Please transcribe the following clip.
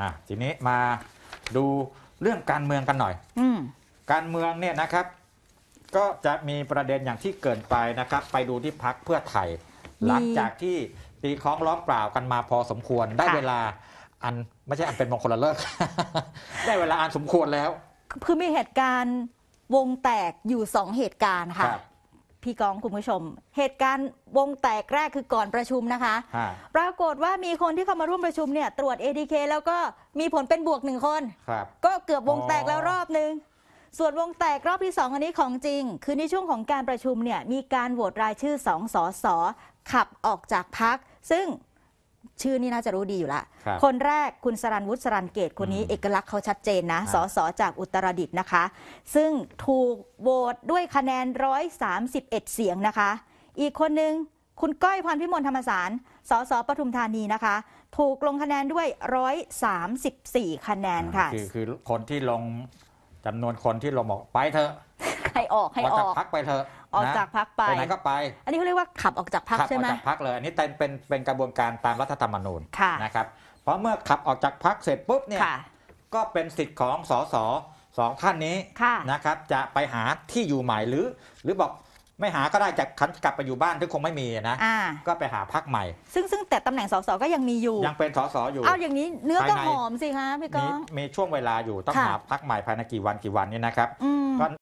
อ่ะทีนี้มาดูเรื่องการเมืองกันหน่อย อืการเมืองเนี่ยนะครับ ก็จะมีประเด็นอย่างที่เกินไปนะครับ ไปดูที่พักเพื่อไทย หลังจากที่ตีคล้องล้อมเปล่ากันมาพอสมควรได้เวลา อันไม่ใช่อันเป็นมงคละเลิกได้เวลาอันสมควรแล้วคือมีเหตุการณ์วงแตกอยู่สองเหตุการณ์ค่ะคพี่กองคุณผู้ชมเหตุการณ์วงแตกแรกคือก่อนประชุมนะคะะปรากฏว่ามีคนที่เข้ามาร่วมประชุมเนี่ยตรวจ ADK แล้วก็มีผลเป็นบวกหนึ่งคนคก็เกือบวงแตกแล้วรอบหนึ่ง ส่วนวงแตกรอบที่2อันนี้ของจริง คือในช่วงของการประชุมเนี่ยมีการโหวตรายชื่อสองสอสอขับออกจากพักซึ่งชื่อนี่น่าจะรู้ดีอยู่ละ คนแรกคุณสรันวุฒิสรันเกตคนนี้ เอกลักษณ์เขาชัดเจนนะสสจากอุตรดิตถ์นะคะ ซึ่งถูกโหวตด้วยคะแนนร้อยสาสิบเอ็ดเสียงนะคะ อีกคนนึงคุณก้อยพรพิมลธรรมสารสสปทุมธานีนะคะ ถูกลงคะแนนด้วยร้อยสสาิบสี่คะแนนค่ะ คือคือคนที่ลงจำนวนคนที่ลงบอกไปเถอะให้ออกให้ออออกจากพักไปเถอะออกจากพักไปไปไหนก็ไป อันนี้เขาเรียกว่าขับออกจากพักใช่ไหมขับออกจากพักเลยอันนี้เป็นเป็นเป็นกระบวนการตามรัฐธรรมนูญนะครับเพราะเมื่อขับออกจากพักเสร็จปุ๊บเนี่ยก็เป็นสิทธิ์ของสสสองท่านนี้นะครับ จะไปหาที่อยู่ใหม่หรือ หรือบอกไม่หาก็ได้จะขันกลับไปอยู่บ้านที่คงไม่มีนะ ก็ไปหาพักใหม่ ซึ่งซึ่งแต่ตำแหน่งสสก็ยังมีอยู่ยังเป็นสสอยู่อ้าวอย่างนี้ เนื้อก็หอมสิคะพี่ก้องมีช่วงเวลาอยู่ต้องหาพักใหม่ภายในกี่วันกี่วันนี่นะครับ